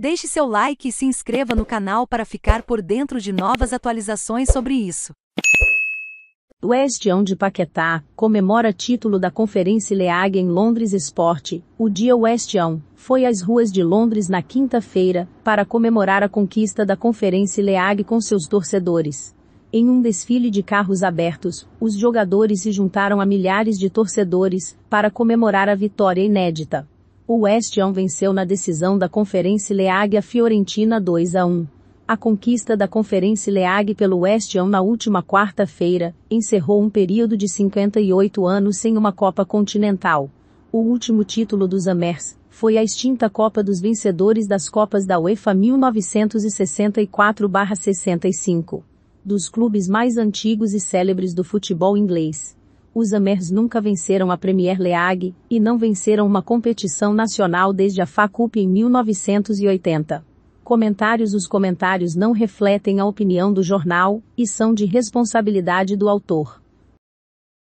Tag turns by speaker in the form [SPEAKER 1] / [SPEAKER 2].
[SPEAKER 1] Deixe seu like e se inscreva no canal para ficar por dentro de novas atualizações
[SPEAKER 2] sobre isso. O Ham de Paquetá comemora título da Conferência LEAG em Londres Esporte. O Dia Ham foi às ruas de Londres na quinta-feira para comemorar a conquista da Conferência LEAG com seus torcedores. Em um desfile de carros abertos, os jogadores se juntaram a milhares de torcedores para comemorar a vitória inédita o West Ham venceu na decisão da Conferência League a Fiorentina 2 a 1. A conquista da Conferência League pelo West Ham na última quarta-feira encerrou um período de 58 anos sem uma Copa Continental. O último título dos Amers foi a extinta Copa dos Vencedores das Copas da UEFA 1964-65. Dos clubes mais antigos e célebres do futebol inglês, os Amers nunca venceram a Premier League e não venceram uma competição nacional desde a FA Cup em 1980. Comentários Os comentários não refletem a opinião do jornal e são de responsabilidade do autor.